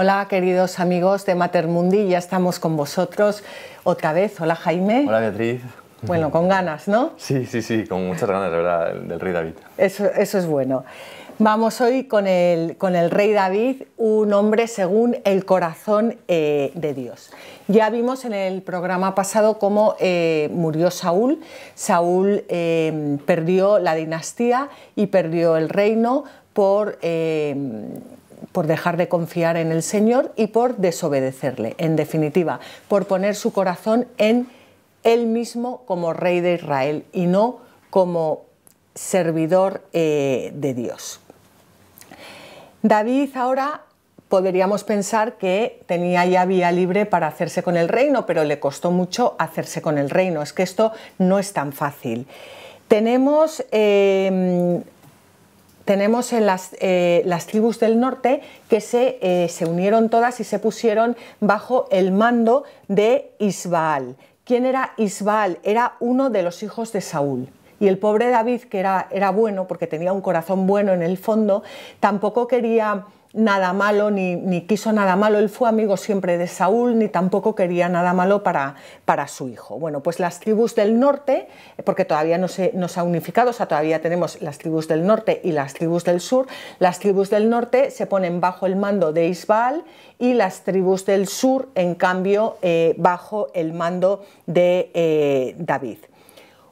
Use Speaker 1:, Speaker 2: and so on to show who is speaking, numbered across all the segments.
Speaker 1: Hola, queridos amigos de Matermundi, ya estamos con vosotros otra vez. Hola, Jaime.
Speaker 2: Hola, Beatriz. Bueno,
Speaker 1: con ganas, ¿no?
Speaker 2: Sí, sí, sí, con muchas ganas, de verdad, del rey David.
Speaker 1: Eso, es bueno. Vamos hoy con el, con el, rey David, un hombre según el corazón eh, de Dios. Ya vimos en el programa pasado cómo eh, murió Saúl. Saúl eh, perdió la dinastía y perdió el reino por por dejar de confiar en el Señor y por desobedecerle, en definitiva, por poner su corazón en él mismo como rey de Israel y no como servidor eh, de Dios. David ahora podríamos pensar que tenía ya vía libre para hacerse con el reino, pero le costó mucho hacerse con el reino. Es que esto no es tan fácil. Tenemos eh, tenemos en las, eh, las tribus del norte que eh, se, unieron todas y se pusieron bajo el mando de Isbaal. ¿Quién era Isbaal? Era uno de los hijos de Saúl. Y el pobre David, que era, era bueno, porque tenía un corazón bueno en el fondo, tampoco quería nada malo, ni, quiso nada malo, él fue amigo siempre de Saúl, ni tampoco quería nada malo para, para su hijo. Bueno, pues las tribus del norte, porque todavía no se, nos ha unificado, o sea, todavía tenemos las tribus del norte y las tribus del sur, las tribus del norte se ponen bajo el mando de Isbal y las tribus del sur, en cambio, eh, bajo el mando de eh, David.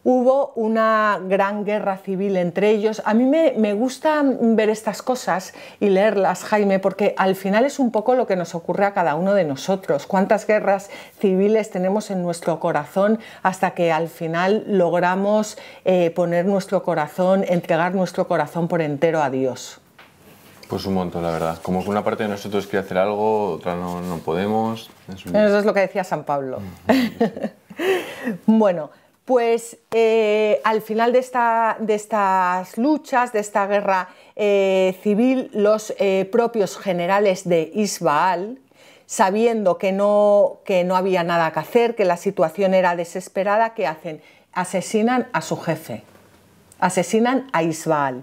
Speaker 1: Hubo una gran guerra civil entre ellos. A mí me, me gusta ver estas cosas y leerlas, Jaime, porque al final es un poco lo que nos ocurre a cada uno de nosotros. ¿Cuántas guerras civiles tenemos en nuestro corazón hasta que al final logramos eh, poner nuestro corazón, entregar nuestro corazón por entero a Dios?
Speaker 2: Pues un montón, la verdad. Como que una parte de nosotros quiere hacer algo, otra no, podemos. Eso
Speaker 1: es lo que decía San Pablo. Mm, bueno pues eh, al final de, estas luchas, de esta guerra eh, civil, los eh, propios generales de Isbaal, sabiendo que no, que no había nada que hacer, que la situación era desesperada, ¿qué hacen? Asesinan a su jefe, asesinan a Isbaal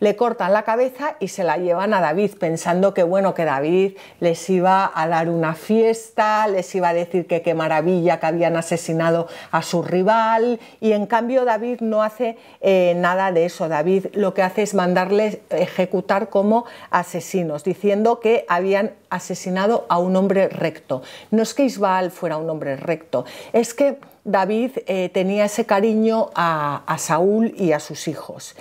Speaker 1: le cortan la cabeza y se la llevan a David, pensando que bueno, que David les iba a dar una fiesta, les iba a decir que qué maravilla que habían asesinado a su rival, y en cambio David no hace eh, nada de eso. David lo que hace es mandarles ejecutar como asesinos, diciendo que habían asesinado a un hombre recto. No es que Isbal fuera un hombre recto, es que David eh, tenía ese cariño a, Saúl y a sus hijos.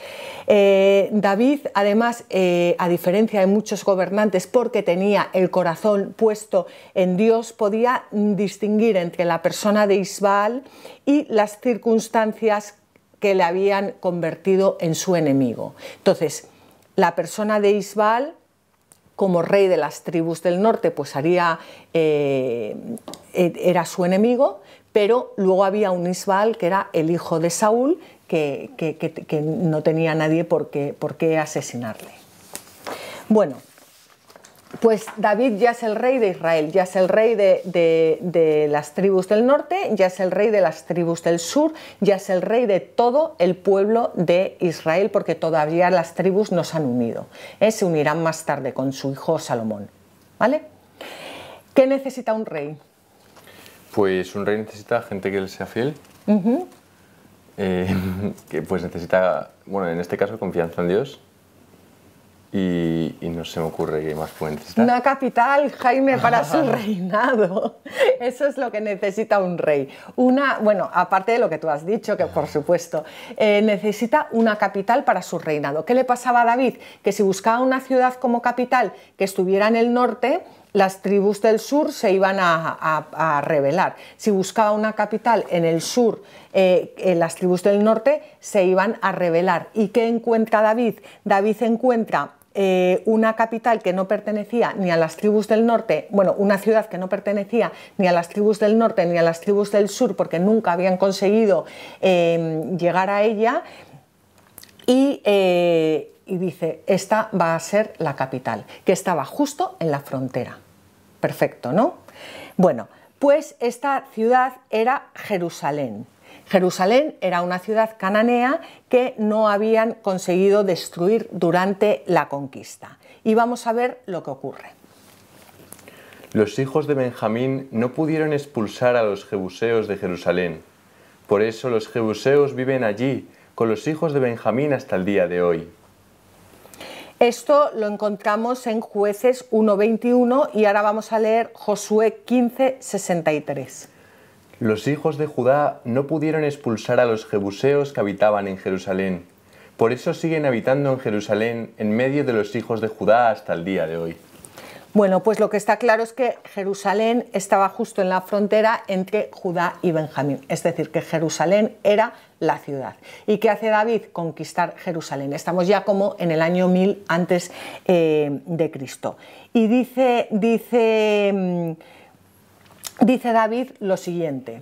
Speaker 1: Eh, David, además, eh, a diferencia de muchos gobernantes, porque tenía el corazón puesto en Dios, podía distinguir entre la persona de Isbal y las circunstancias que le habían convertido en su enemigo. Entonces, la persona de Isbal como rey de las tribus del norte, pues haría, eh, e-, era su enemigo, pero luego había un Isbal que era el hijo de Saúl, que, no tenía nadie por qué, por qué asesinarle. Bueno, pues David ya es el rey de Israel, ya es el rey de, las tribus del norte, ya es el rey de las tribus del sur, ya es el rey de todo el pueblo de Israel, porque todavía las tribus no se han unido. Eh, se unirán más tarde con su hijo Salomón. ¿Vale? ¿Qué necesita un rey?
Speaker 2: Pues un rey necesita gente que le sea fiel. Eh, que pues necesita, bueno, en este caso, confianza en Dios y, no se me ocurre que más fuentes
Speaker 1: Una capital, Jaime, para su reinado. Eso es lo que necesita un rey. Una, bueno, aparte de lo que tú has dicho, que por supuesto, eh, necesita una capital para su reinado. ¿Qué le pasaba a David? Que si buscaba una ciudad como capital que estuviera en el norte, las tribus del sur se iban a, rebelar. Si buscaba una capital en el sur, eh, las tribus del norte se iban a rebelar. ¿Y qué encuentra David? David encuentra eh, una capital que no pertenecía ni a las tribus del norte, bueno, una ciudad que no pertenecía ni a las tribus del norte ni a las tribus del sur, porque nunca habían conseguido em, llegar a ella, eh, y dice, esta va a ser la capital, que estaba justo en la frontera. Perfecto, ¿no? Bueno, pues esta ciudad era Jerusalén. Jerusalén era una ciudad cananea que no habían conseguido destruir durante la conquista. Y vamos a ver lo que ocurre.
Speaker 2: Los hijos de Benjamín no pudieron expulsar a los jebuseos de Jerusalén. Por eso los jebuseos viven allí con los hijos de Benjamín hasta el día de hoy.
Speaker 1: Esto lo encontramos en Jueces 1.21 y ahora vamos a leer Josué 15.63.
Speaker 2: Los hijos de Judá no pudieron expulsar a los jebuseos que habitaban en Jerusalén. Por eso siguen habitando en Jerusalén en medio de los hijos de Judá hasta el día de hoy.
Speaker 1: Bueno, pues lo que está claro es que Jerusalén estaba justo en la frontera entre Judá y Benjamín, es decir, que Jerusalén era la ciudad. ¿Y qué hace David? Conquistar Jerusalén. Estamos ya como en el año 1000 antes eh, de Cristo. Y dice, dice mm, Dice David lo siguiente.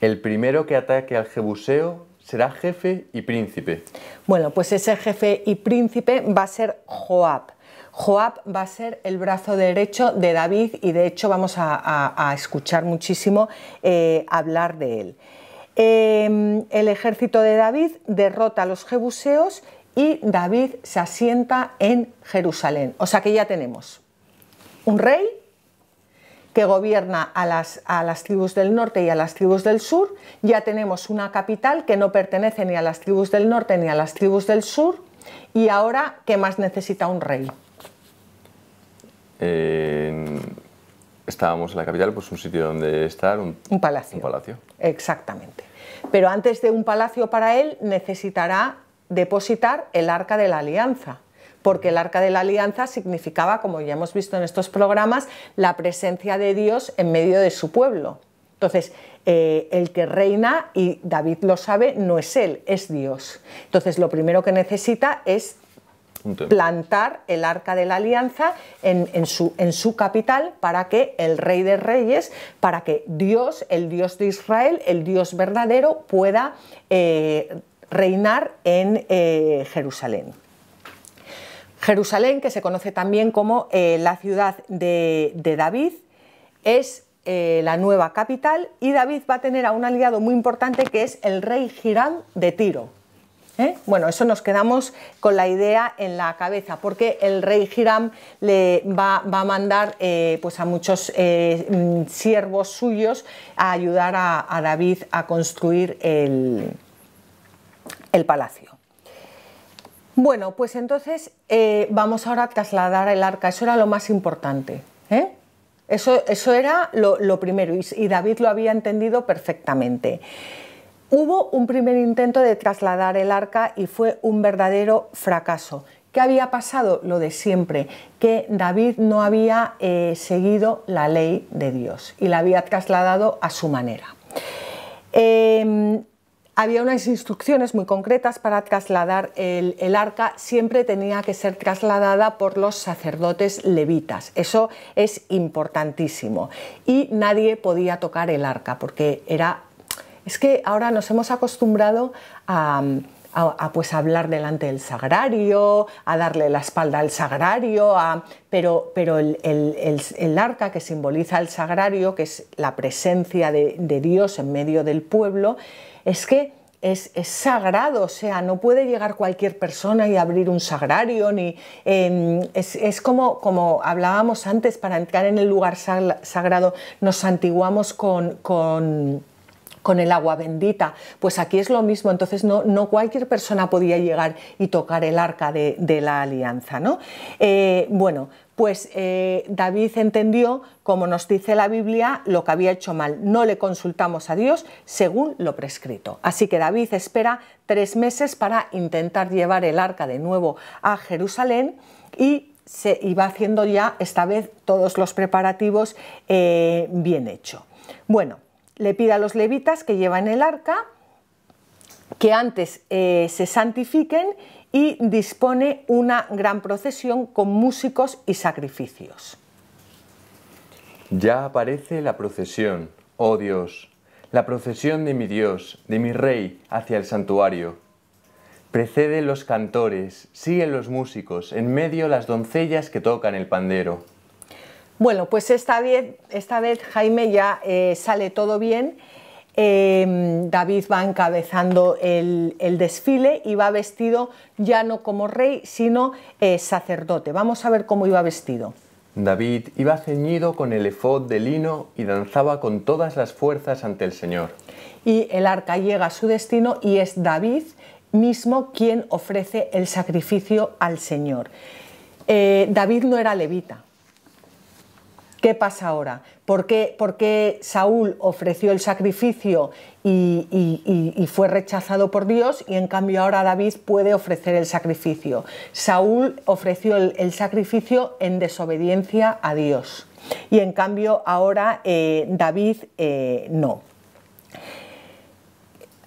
Speaker 2: El primero que ataque al Jebuseo será jefe y príncipe.
Speaker 1: Bueno, pues ese jefe y príncipe va a ser Joab. Joab va a ser el brazo derecho de David y de hecho vamos a, escuchar muchísimo eh, hablar de él. Em, el ejército de David derrota a los jebuseos y David se asienta en Jerusalén. O sea que ya tenemos un rey que gobierna a las, tribus del norte y a las tribus del sur. Ya tenemos una capital que no pertenece ni a las tribus del norte ni a las tribus del sur. Y ahora, ¿qué más necesita un rey?
Speaker 2: estábamos en la capital, pues un sitio donde estar, un, palacio. un, palacio. Exactamente.
Speaker 1: Pero antes de un palacio para él necesitará depositar el arca de la alianza porque el arca de la alianza significaba, como ya hemos visto en estos programas, la presencia de Dios en medio de su pueblo. Entonces, eh, el que reina, y David lo sabe, no es él, es Dios. Entonces, lo primero que necesita es plantar el arca de la alianza en, su, capital para que el rey de reyes, para que Dios, el Dios de Israel, el Dios verdadero, pueda eh, reinar en eh, Jerusalén. Jerusalén, que se conoce también como eh, la ciudad de, David, es eh, la nueva capital y David va a tener a un aliado muy importante que es el rey Hiram de Tiro. ¿eh? Bueno, eso nos quedamos con la idea en la cabeza, porque el rey Hiram le va, a mandar pues a muchos siervos suyos a ayudar a, David a construir el palacio. Bueno, pues entonces eh, vamos ahora a trasladar el arca, eso era lo más importante. ¿eh? Eso, eso, era lo, primero y, David lo había entendido perfectamente. Hubo un primer intento de trasladar el arca y fue un verdadero fracaso. ¿Qué había pasado? Lo de siempre, que David no había eh, seguido la ley de Dios y la había trasladado a su manera. Em, había unas instrucciones muy concretas para trasladar el, arca, siempre tenía que ser trasladada por los sacerdotes levitas, eso es importantísimo. Y nadie podía tocar el arca porque era... Es que ahora nos hemos acostumbrado a... pues hablar delante del sagrario, a darle la espalda al sagrario, pero, pero el, el, arca que simboliza el sagrario, que es la presencia de Dios en medio del pueblo, es que es, sagrado, o sea, no puede llegar cualquier persona y abrir un sagrario, ni em, es, como, como hablábamos antes, para entrar en el lugar sagrado nos santiguamos con, con con el agua bendita. Pues aquí es lo mismo, entonces no, no cualquier persona podía llegar y tocar el arca de, la alianza. ¿no? Eh, bueno, pues eh, David entendió, como nos dice la Biblia, lo que había hecho mal. No le consultamos a Dios según lo prescrito. Así que David espera tres meses para intentar llevar el arca de nuevo a Jerusalén y se iba haciendo ya esta vez todos los preparativos eh, bien hecho. Bueno, le pide a los levitas que llevan el arca, que antes eh, se santifiquen y dispone una gran procesión con músicos y sacrificios.
Speaker 2: Ya aparece la procesión, oh Dios, la procesión de mi Dios, de mi Rey, hacia el santuario. Preceden los cantores, siguen los músicos, en medio las doncellas que tocan el pandero.
Speaker 1: Bueno, pues esta vez, esta vez Jaime ya eh, sale todo bien Em, David va encabezando el, desfile y va vestido ya no como rey, sino eh, sacerdote. Vamos a ver cómo iba vestido.
Speaker 2: David iba ceñido con el efod de lino y danzaba con todas las fuerzas ante el Señor.
Speaker 1: Y el arca llega a su destino y es David mismo quien ofrece el sacrificio al Señor. Eh, David no era levita, ¿Qué pasa ahora? ¿Por qué, Saúl ofreció el sacrificio y, fue rechazado por Dios y en cambio ahora David puede ofrecer el sacrificio? Saúl ofreció el, sacrificio en desobediencia a Dios y en cambio ahora eh, David eh, no.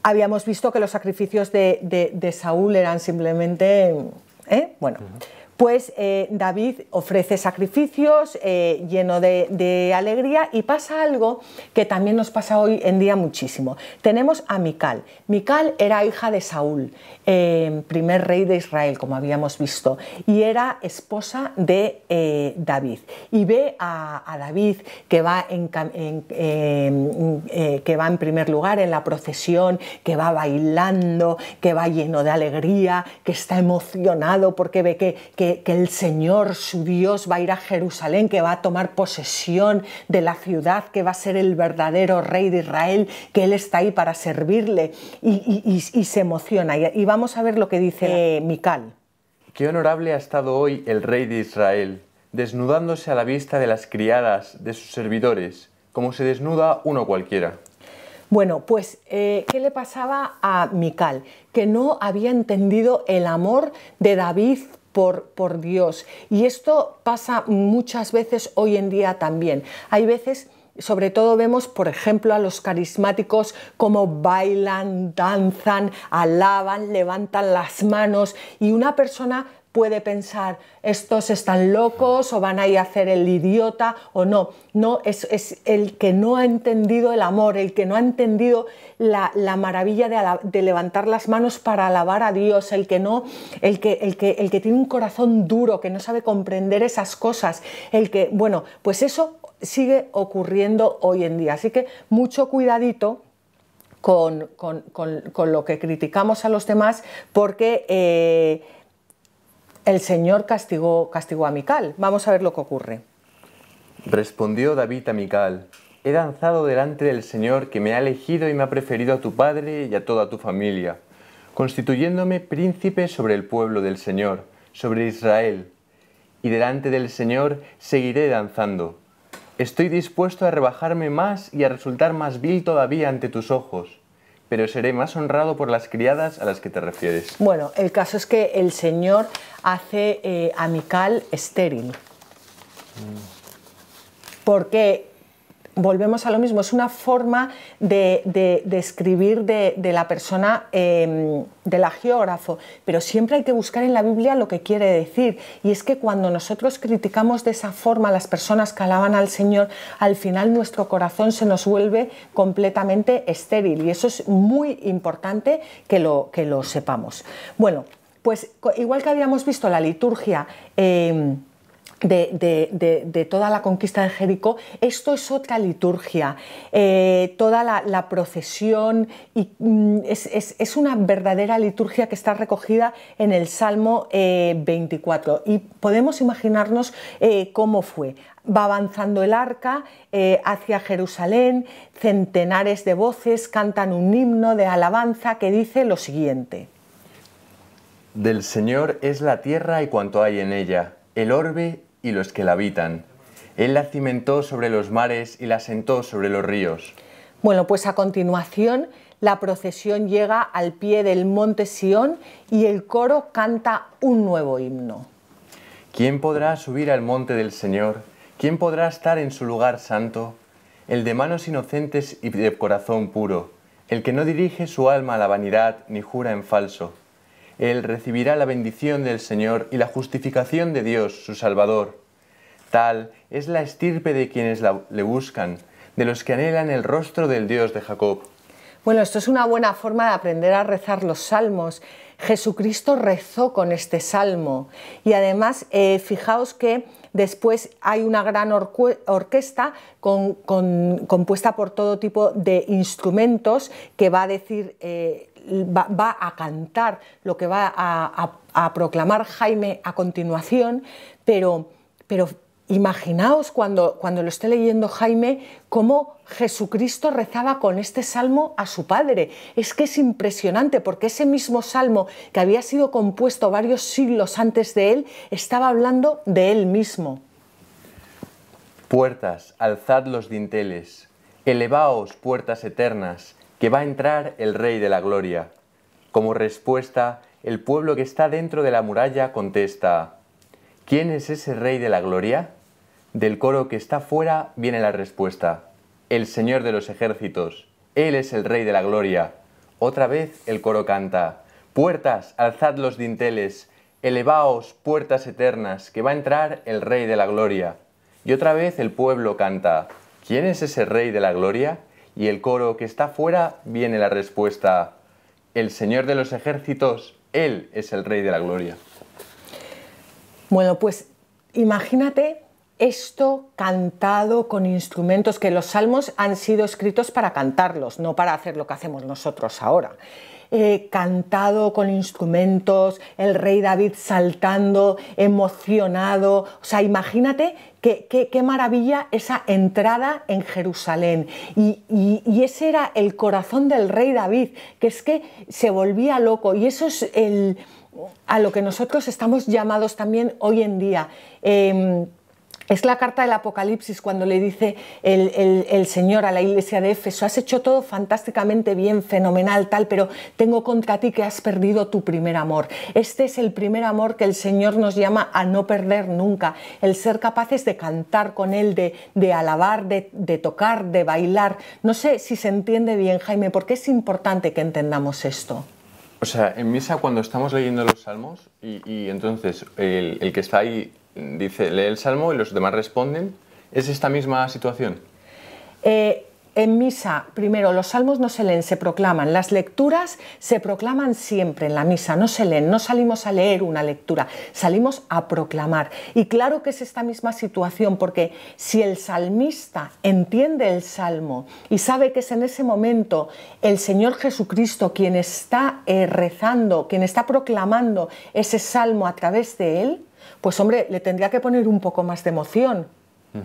Speaker 1: Habíamos visto que los sacrificios de, Saúl eran simplemente... Eh, bueno pues eh, David ofrece sacrificios eh, lleno de, alegría y pasa algo que también nos pasa hoy en día muchísimo. Tenemos a Mical. Mical era hija de Saúl, eh, primer rey de Israel, como habíamos visto, y era esposa de David. Y ve a, David que va en, em, que va en primer lugar en la procesión, que va bailando, que va lleno de alegría, que está emocionado porque ve que que, el Señor, su Dios, va a ir a Jerusalén, que va a tomar posesión de la ciudad, que va a ser el verdadero rey de Israel, que Él está ahí para servirle y, se emociona. Y, vamos a ver lo que dice eh, Mical.
Speaker 2: Qué honorable ha estado hoy el rey de Israel, desnudándose a la vista de las criadas, de sus servidores, como se desnuda uno cualquiera.
Speaker 1: Bueno, pues, eh, ¿qué le pasaba a Mical? Que no había entendido el amor de David por, Dios. Y esto pasa muchas veces hoy en día también. Hay veces sobre todo vemos, por ejemplo, a los carismáticos como bailan, danzan, alaban, levantan las manos y una persona puede pensar, estos están locos o van a ir a hacer el idiota o no. No, es, el que no ha entendido el amor, el que no ha entendido la, maravilla de, levantar las manos para alabar a Dios, el que no, el que, el que, el que tiene un corazón duro, que no sabe comprender esas cosas, el que, bueno, pues eso sigue ocurriendo hoy en día. Así que mucho cuidadito. Con, con, con, lo que criticamos a los demás porque eh, el Señor castigó, castigó a Mical. Vamos a ver lo que ocurre.
Speaker 2: Respondió David a Mical, he danzado delante del Señor que me ha elegido y me ha preferido a tu padre y a toda tu familia, constituyéndome príncipe sobre el pueblo del Señor, sobre Israel. Y delante del Señor seguiré danzando. Estoy dispuesto a rebajarme más y a resultar más vil todavía ante tus ojos pero seré más honrado por las criadas a las que te refieres.
Speaker 1: Bueno, el caso es que el Señor hace eh, amical estéril. Porque volvemos a lo mismo, es una forma de, de, de escribir de, de, la persona, em, del geógrafo... pero siempre hay que buscar en la Biblia lo que quiere decir. Y es que cuando nosotros criticamos de esa forma a las personas que alaban al Señor, al final nuestro corazón se nos vuelve completamente estéril. Y eso es muy importante que lo, que lo sepamos. Bueno, pues igual que habíamos visto la liturgia em, de, toda la conquista de Jericó, esto es otra liturgia. Eh, toda la, procesión y, mm, es, una verdadera liturgia que está recogida en el Salmo 24. Eh, y podemos imaginarnos eh, cómo fue. Va avanzando el arca hacia Jerusalén, centenares de voces cantan un himno de alabanza que dice lo siguiente.
Speaker 2: Del Señor es la tierra y cuanto hay en ella, el orbe y los que la habitan. Él la cimentó sobre los mares y la sentó sobre los ríos.
Speaker 1: Bueno, pues a continuación la procesión llega al pie del monte Sión y el coro canta un nuevo himno.
Speaker 2: ¿Quién podrá subir al monte del Señor? ¿Quién podrá estar en su lugar santo? El de manos inocentes y de corazón puro, el que no dirige su alma a la vanidad ni jura en falso él recibirá la bendición del Señor y la justificación de Dios, su Salvador. Tal es la estirpe de quienes le buscan, de los que anhelan el rostro del Dios de Jacob.
Speaker 1: Bueno, esto es una buena forma de aprender a rezar los salmos. Jesucristo rezó con este salmo y además eh, fijaos que Después hay una gran orquesta compuesta por todo tipo de instrumentos que va a decir... Eh, va, a cantar lo que va a, proclamar Jaime a continuación, pero Imaginaos cuando, cuando lo esté leyendo Jaime cómo Jesucristo rezaba con este salmo a su Padre. Es que es impresionante porque ese mismo salmo que había sido compuesto varios siglos antes de él estaba hablando de él mismo.
Speaker 2: Puertas, alzad los dinteles, elevaos puertas eternas, que va a entrar el Rey de la Gloria. Como respuesta, el pueblo que está dentro de la muralla contesta, ¿quién es ese Rey de la Gloria? Del coro que está fuera viene la respuesta. El Señor de los ejércitos, Él es el Rey de la Gloria. Otra vez el coro canta. Puertas, alzad los dinteles, elevaos, puertas eternas, que va a entrar el Rey de la Gloria. Y otra vez el pueblo canta. ¿Quién es ese Rey de la Gloria? Y el coro que está fuera viene la respuesta. El Señor de los ejércitos, Él es el Rey de la Gloria.
Speaker 1: Bueno, pues imagínate esto cantado con instrumentos, que los salmos han sido escritos para cantarlos, no para hacer lo que hacemos nosotros ahora. Eh, cantado con instrumentos, el rey David saltando, emocionado. O sea, imagínate qué, maravilla esa entrada en Jerusalén. Y, ese era el corazón del rey David, que es que se volvía loco. Y eso es el, a lo que nosotros estamos llamados también hoy en día. Em, es la carta del Apocalipsis cuando le dice el, Señor a la iglesia de Éfeso, has hecho todo fantásticamente bien, fenomenal, tal, pero tengo contra ti que has perdido tu primer amor. Este es el primer amor que el Señor nos llama a no perder nunca, el ser capaces de cantar con Él, de, alabar, de, tocar, de bailar. No sé si se entiende bien, Jaime, porque es importante que entendamos esto.
Speaker 2: O sea, en misa cuando estamos leyendo los salmos y, entonces el, que está ahí dice, lee el salmo y los demás responden. ¿Es esta misma situación?
Speaker 1: Eh, en misa, primero, los salmos no se leen, se proclaman. Las lecturas se proclaman siempre en la misa, no se leen, no salimos a leer una lectura, salimos a proclamar. Y claro que es esta misma situación, porque si el salmista entiende el salmo y sabe que es en ese momento el Señor Jesucristo quien está eh, rezando, quien está proclamando ese salmo a través de él, pues hombre, le tendría que poner un poco más de emoción.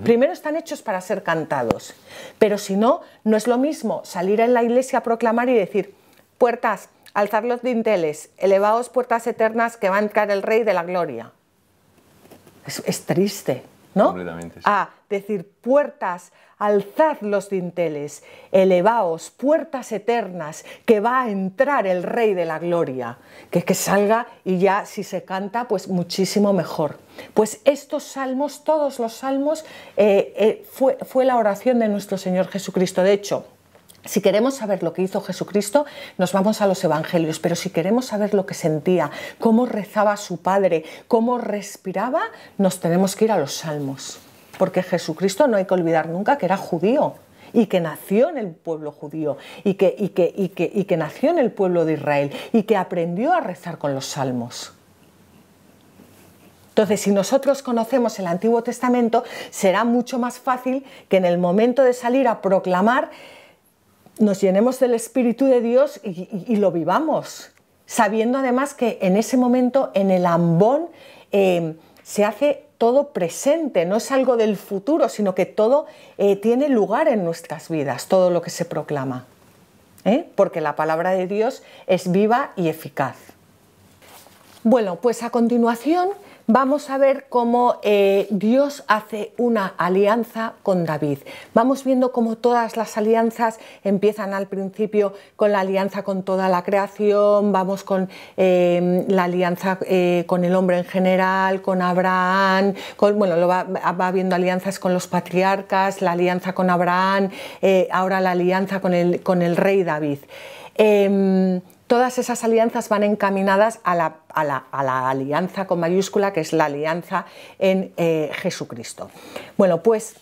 Speaker 1: Primero están hechos para ser cantados, pero si no, no es lo mismo salir en la iglesia a proclamar y decir, puertas, alzar los dinteles, elevaos puertas eternas que va a entrar el Rey de la Gloria. Es, triste, ¿no? Completamente. Ah, decir, puertas, alzad los dinteles, elevaos, puertas eternas, que va a entrar el Rey de la Gloria, que que salga y ya si se canta, pues muchísimo mejor. Pues estos salmos, todos los salmos, eh, eh, fue, fue la oración de nuestro Señor Jesucristo. De hecho, si queremos saber lo que hizo Jesucristo, nos vamos a los Evangelios, pero si queremos saber lo que sentía, cómo rezaba su Padre, cómo respiraba, nos tenemos que ir a los Salmos porque Jesucristo no hay que olvidar nunca que era judío y que nació en el pueblo judío y que, que, y y que nació en el pueblo de Israel y que aprendió a rezar con los salmos. Entonces, si nosotros conocemos el Antiguo Testamento, será mucho más fácil que en el momento de salir a proclamar nos llenemos del Espíritu de Dios y, lo vivamos, sabiendo además que en ese momento, en el ambón, eh, se hace todo presente, no es algo del futuro, sino que todo eh, tiene lugar en nuestras vidas, todo lo que se proclama. ¿eh? Porque la palabra de Dios es viva y eficaz. Bueno, pues a continuación vamos a ver cómo eh, Dios hace una alianza con David. Vamos viendo cómo todas las alianzas empiezan al principio con la alianza con toda la creación, vamos con em, la alianza eh, con el hombre en general, con Abraham, bueno, lo va, va, viendo alianzas con los patriarcas, la alianza con Abraham, eh, ahora la alianza con el, con el rey David. Em, todas esas alianzas van encaminadas a la, alianza con mayúscula, que es la alianza en eh, Jesucristo. Bueno, pues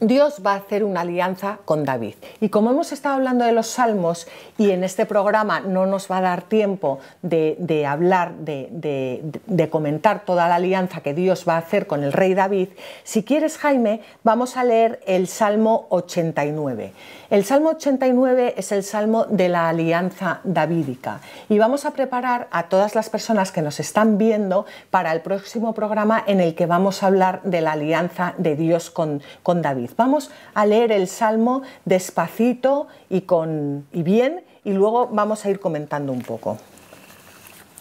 Speaker 1: Dios va a hacer una alianza con David. Y como hemos estado hablando de los salmos y en este programa no nos va a dar tiempo de, hablar, de, comentar toda la alianza que Dios va a hacer con el rey David, si quieres Jaime, vamos a leer el Salmo 89. El Salmo 89 es el Salmo de la alianza davídica y vamos a preparar a todas las personas que nos están viendo para el próximo programa en el que vamos a hablar de la alianza de Dios con David. Vamos a leer el Salmo despacito y, con, y bien y luego vamos a ir comentando un poco.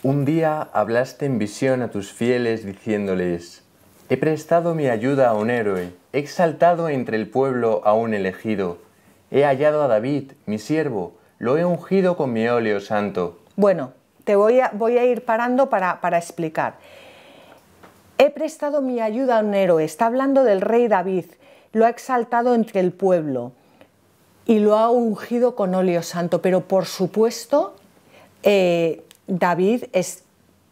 Speaker 2: Un día hablaste en visión a tus fieles diciéndoles, He prestado mi ayuda a un héroe, he exaltado entre el pueblo a un elegido, he hallado a David, mi siervo, lo he ungido con mi óleo santo.
Speaker 1: Bueno, te voy a, voy a ir parando para, para explicar. He prestado mi ayuda a un héroe, está hablando del rey David, lo ha exaltado entre el pueblo y lo ha ungido con óleo santo. Pero por supuesto, eh, David es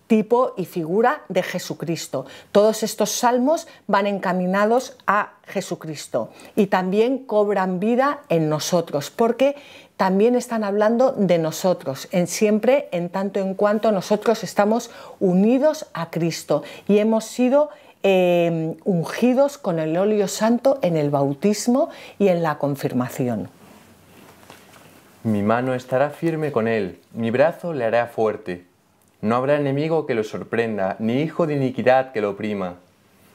Speaker 1: tipo y figura de Jesucristo. Todos estos salmos van encaminados a Jesucristo y también cobran vida en nosotros, porque también están hablando de nosotros, en siempre en tanto en cuanto nosotros estamos unidos a Cristo y hemos sido Em, ungidos con el óleo santo en el bautismo y en la confirmación.
Speaker 2: Mi mano estará firme con él, mi brazo le hará fuerte. No habrá enemigo que lo sorprenda, ni hijo de iniquidad que lo oprima.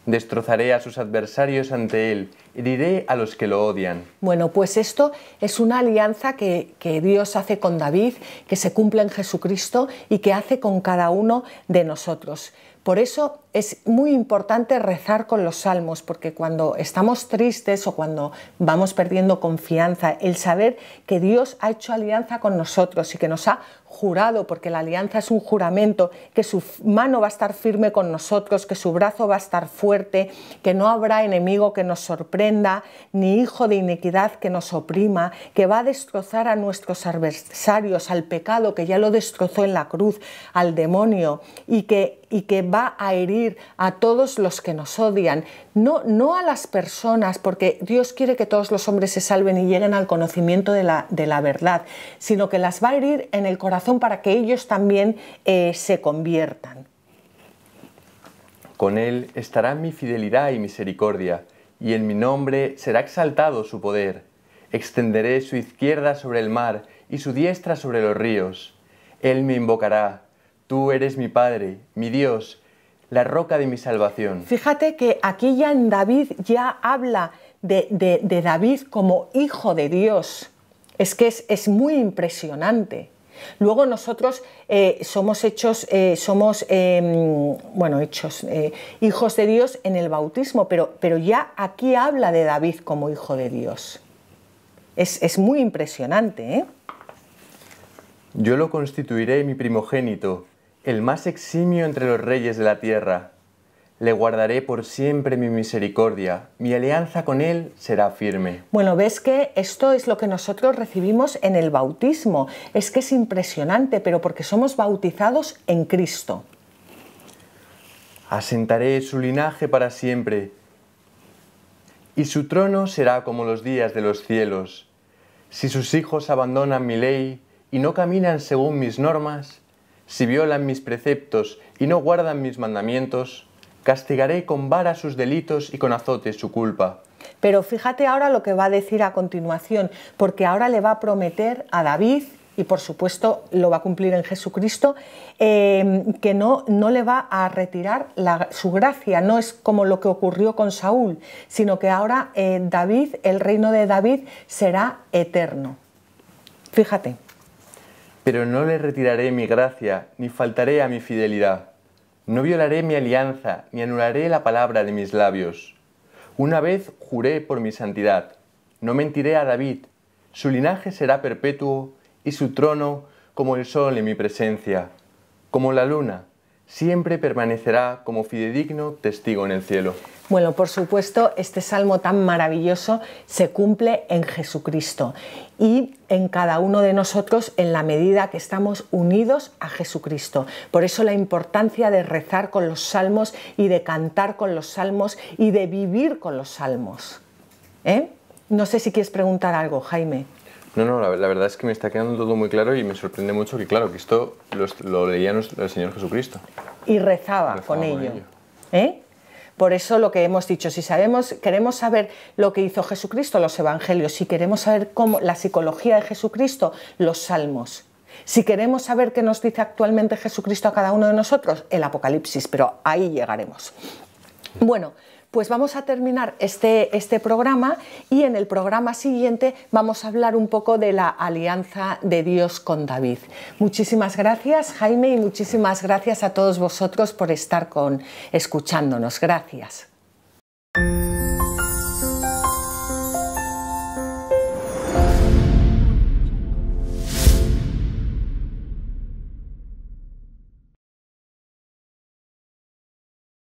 Speaker 2: Destrozaré a sus adversarios ante él Diré a los que lo odian.
Speaker 1: Bueno, pues esto es una alianza que, que, Dios hace con David, que se cumple en Jesucristo y que hace con cada uno de nosotros. Por eso es muy importante rezar con los salmos, porque cuando estamos tristes o cuando vamos perdiendo confianza, el saber que Dios ha hecho alianza con nosotros y que nos ha jurado, porque la alianza es un juramento, que su mano va a estar firme con nosotros, que su brazo va a estar fuerte, que no habrá enemigo que nos sorprenda ni hijo de iniquidad que nos oprima, que va a destrozar a nuestros adversarios, al pecado que ya lo destrozó en la cruz, al demonio, y que, y que va a herir a todos los que nos odian, no, no a las personas, porque Dios quiere que todos los hombres se salven y lleguen al conocimiento de la, verdad, sino que las va a herir en el corazón para que ellos también eh, se conviertan.
Speaker 2: Con él estará mi fidelidad y misericordia y en mi nombre será exaltado su poder. Extenderé su izquierda sobre el mar y su diestra sobre los ríos. Él me invocará. Tú eres mi Padre, mi Dios, la roca de mi salvación.
Speaker 1: Fíjate que aquí ya en David ya habla de, David como hijo de Dios. Es que es muy impresionante. Luego nosotros eh, somos hechos, eh, somos, em, bueno, hechos eh, hijos de Dios en el bautismo, pero, ya aquí habla de David como hijo de Dios. Es, es muy impresionante.
Speaker 2: Yo lo constituiré mi primogénito, el más eximio entre los reyes de la tierra le guardaré por siempre mi misericordia, mi alianza con Él será firme.
Speaker 1: Bueno, ves que esto es lo que nosotros recibimos en el bautismo. Es que es impresionante, pero porque somos bautizados en Cristo.
Speaker 2: Asentaré su linaje para siempre, y su trono será como los días de los cielos. Si sus hijos abandonan mi ley y no caminan según mis normas, si violan mis preceptos y no guardan mis mandamientos, castigaré con vara sus delitos y con azote su culpa.
Speaker 1: Pero fíjate ahora lo que va a decir a continuación, porque ahora le va a prometer a David, y por supuesto lo va a cumplir en Jesucristo, em, que no, no le va a retirar su gracia, no es como lo que ocurrió con Saúl, sino que ahora eh, David, el reino de David, será eterno. Fíjate.
Speaker 2: Pero no le retiraré mi gracia, ni faltaré a mi fidelidad no violaré mi alianza, ni anularé la palabra de mis labios. Una vez juré por mi santidad, no mentiré a David, su linaje será perpetuo y su trono como el sol en mi presencia, como la luna, siempre permanecerá como fidedigno testigo en el cielo.
Speaker 1: Bueno, por supuesto, este salmo tan maravilloso se cumple en Jesucristo y en cada uno de nosotros en la medida que estamos unidos a Jesucristo. Por eso la importancia de rezar con los salmos y de cantar con los salmos y de vivir con los salmos. ¿eh? No sé si quieres preguntar algo, Jaime.
Speaker 2: No, no, la, verdad es que me está quedando todo muy claro y me sorprende mucho que, claro, que esto lo, leía el Señor Jesucristo.
Speaker 1: Y rezaba, con, ello. ¿Eh? Por eso lo que hemos dicho, si sabemos, queremos saber lo que hizo Jesucristo, los evangelios, si queremos saber cómo la psicología de Jesucristo, los salmos. Si queremos saber qué nos dice actualmente Jesucristo a cada uno de nosotros, el Apocalipsis, pero ahí llegaremos. Bueno, pues vamos a terminar este, este, programa y en el programa siguiente vamos a hablar un poco de la alianza de Dios con David. Muchísimas gracias Jaime y muchísimas gracias a todos vosotros por estar con, escuchándonos. Gracias.